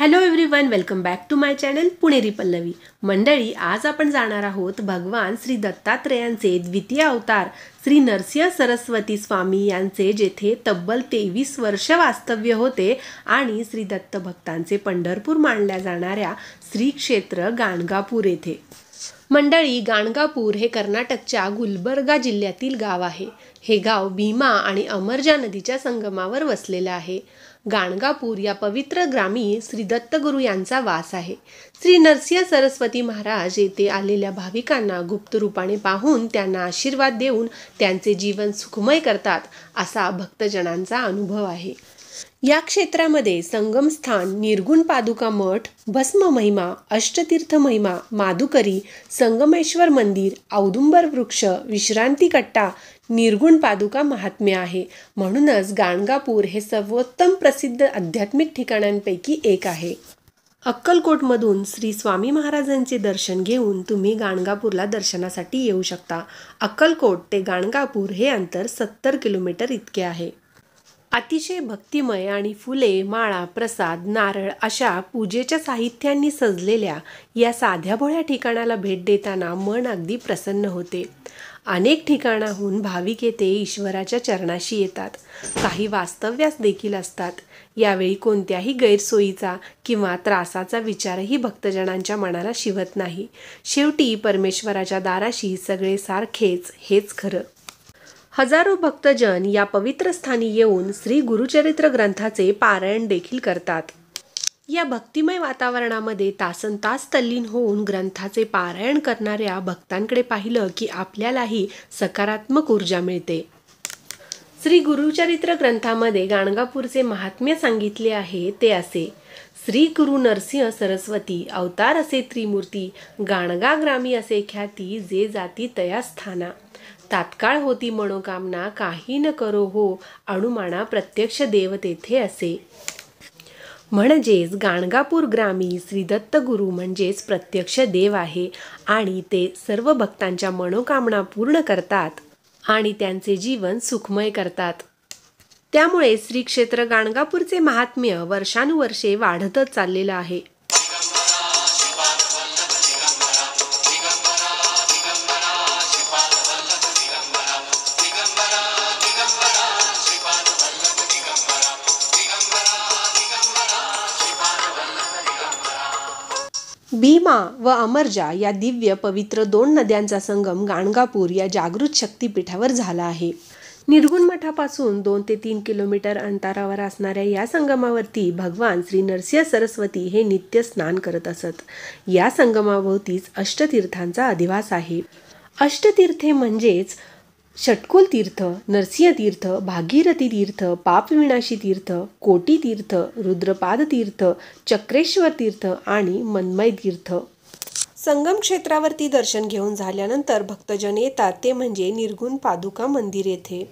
hello one welcome back to my channel Puneri Pallavi मंडळी आज आपण जाणार आहोत भगवान श्री दत्तात्रेयांचे द्वितीय अवतार श्री नरसिंह सरस्वती स्वामी यांचे जेथे तब्बल तेवीस वर्ष वास्तव्य होते आणि श्री दत्त भक्तांचे पंढरपूर मानल्या जाणाऱ्या श्री क्षेत्र गाणगापूर येथे मंडळी गाणगापूर हे कर्नाटकच्या गुलबर्गा जिल्ह्यातील गाव आहे हे गाव भीमा आणि अमरजा नदीच्या संगमावर वसलेलं आहे गाणगापूर या पवित्र ग्रामी श्री दत्तगुरू यांचा वास आहे श्री नरसिंह सरस्वती महाराज येथे आलेल्या भाविकांना गुप्त रूपाने पाहून त्यांना आशीर्वाद देऊन त्यांचे जीवन सुखमय करतात असा भक्तजनांचा अनुभव आहे या क्षेत्रामध्ये संगमस्थान निर्गुण पादुका मठ भस्म महिमा अष्टतीर्थ महिमा माधुकरी संगमेश्वर मंदिर औदुंबर वृक्ष विश्रांती कट्टा निर्गुण पादुका महात्म्य आहे म्हणूनच गाणगापूर हे सर्वोत्तम प्रसिद्ध आध्यात्मिक ठिकाणांपैकी एक आहे अक्कलकोटमधून श्री स्वामी महाराजांचे दर्शन घेऊन तुम्ही गाणगापूरला दर्शनासाठी येऊ शकता अक्कलकोट ते गाणगापूर हे अंतर सत्तर किलोमीटर इतके आहे अतिशय भक्तिमय आणि फुले माळा प्रसाद नारळ अशा पूजेच्या साहित्यांनी सजलेल्या या साध्या भोळ्या ठिकाणाला भेट देताना मन अगदी प्रसन्न होते अनेक ठिकाणाहून भाविक येथे ईश्वराच्या चरणाशी येतात काही वास्तव्यास देखील असतात यावेळी कोणत्याही गैरसोयीचा किंवा त्रासाचा विचारही भक्तजनांच्या मनाला शिवत नाही शेवटी परमेश्वराच्या दाराशी सगळे सारखेच हेच खरं हजारो भक्तजन या पवित्र स्थानी येऊन श्री गुरुचरित्र ग्रंथाचे पारायण देखील करतात या भक्तिमय वातावरणामध्ये तासन तास तल्लीन होऊन ग्रंथाचे पारायण करणाऱ्या भक्तांकडे पाहिलं की आपल्यालाही सकारात्मक ऊर्जा मिळते श्री गुरुचरित्र ग्रंथामध्ये गाणगापूरचे महात्म्य सांगितले आहे ते असे श्री गुरु नरसिंह सरस्वती अवतार असे त्रिमूर्ती गाणगा ग्रामी असे ख्याती जे जाती तया स्थाना तात्काळ होती मनोकामना काही न करो हो अनुमाना प्रत्यक्ष देव तेथे असे म्हणजेच गाणगापूर ग्रामी श्रीदत्त गुरु म्हणजेच प्रत्यक्ष देव आहे आणि ते सर्व भक्तांच्या मनोकामना पूर्ण करतात आणि त्यांचे जीवन सुखमय करतात त्यामुळे श्री क्षेत्र गाणगापूरचे महात्म्य वर्षानुवर्षे वाढतच चाललेलं आहे भीमा व अमरजा या दिव्य पवित्र दोन नद्यांचा संगम गाणगापूर या जागृत शक्तीपीठावर झाला आहे निर्गुण मठापासून दोन ते तीन किलोमीटर अंतरावर असणाऱ्या या संगमावरती भगवान श्री नरसिंह सरस्वती हे नित्य स्नान करत असत या संगमाभोवतीच अष्टतीर्थांचा अधिवास आहे अष्टतीर्थे म्हणजेच षटकुल तीर्थ नरसिंह तीर्थ भागीरथी तीर्थ पापविनाशी तीर्थ कोटी तीर्थ रुद्रपाद तीर्थ चक्रेश्वर तीर्थ आणि मन्मय तीर्थ संगम क्षेत्रावरती दर्शन घेऊन झाल्यानंतर भक्तजन येतात ते म्हणजे निर्गुण पादुका मंदिर येथे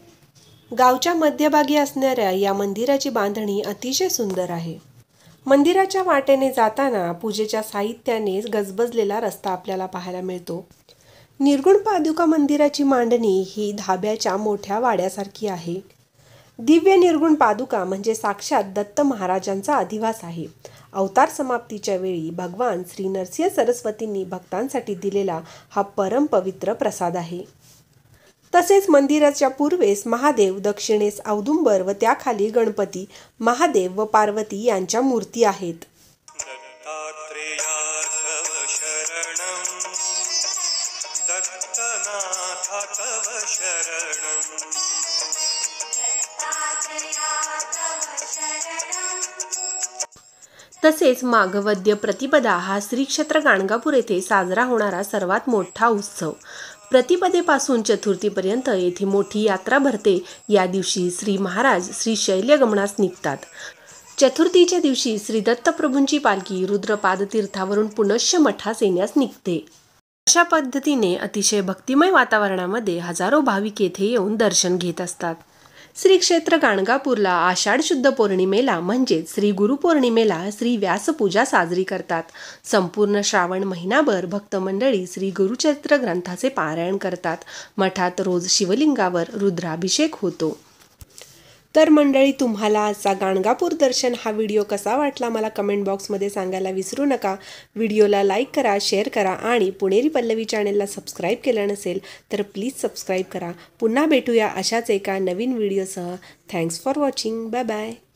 गावच्या मध्यभागी असणाऱ्या या मंदिराची बांधणी अतिशय सुंदर आहे मंदिराच्या वाटेने जाताना पूजेच्या साहित्याने गजबजलेला रस्ता आपल्याला पाहायला मिळतो निर्गुण पादुका मंदिराची मांडणी ही धाब्याच्या मोठ्या वाड्यासारखी आहे दिव्य निर्गुण पादुका म्हणजे साक्षात दत्त महाराजांचा अधिवास आहे अवतार समाप्तीच्या वेळी भगवान श्री नरसिंह सरस्वतींनी भक्तांसाठी दिलेला हा परम पवित्र प्रसाद आहे तसेच मंदिराच्या पूर्वेस महादेव दक्षिणेस औदुंबर व त्याखाली गणपती महादेव व पार्वती यांच्या मूर्ती आहेत तसेच माघवद्य प्रतिपदा हा श्रीक्षेत्र गाणगापूर येथे साजरा होणारा सर्वात मोठा उत्सव प्रतिपदेपासून चतुर्थीपर्यंत येथे मोठी यात्रा भरते या दिवशी श्री महाराज श्री शैल्यगमनास निघतात चतुर्थीच्या दिवशी श्री दत्तप्रभूंची पालखी रुद्रपादतीर्थावरून पुनश्च मठास येण्यास निघते अशा पद्धतीने अतिशय भक्तिमय वातावरणामध्ये हजारो भाविक येथे येऊन दर्शन घेत असतात श्री क्षेत्र गाणगापूरला आषाढ शुद्ध पौर्णिमेला म्हणजेच श्री गुरुपौर्णिमेला श्री व्यासपूजा साजरी करतात संपूर्ण श्रावण महिनाभर भक्तमंडळी श्री गुरुचरित्र ग्रंथाचे पारायण करतात मठात रोज शिवलिंगावर रुद्राभिषेक होतो तर मंडळी तुम्हाला आजचा गाणगापूर दर्शन हा व्हिडिओ कसा वाटला मला कमेंट बॉक्समध्ये सांगायला विसरू नका व्हिडिओला लाईक करा शेअर करा आणि पुणेरी पल्लवी चॅनेलला सबस्क्राईब केलं नसेल तर प्लीज सबस्क्राईब करा पुन्हा भेटूया अशाच एका नवीन व्हिडिओसह thanks for watching bye bye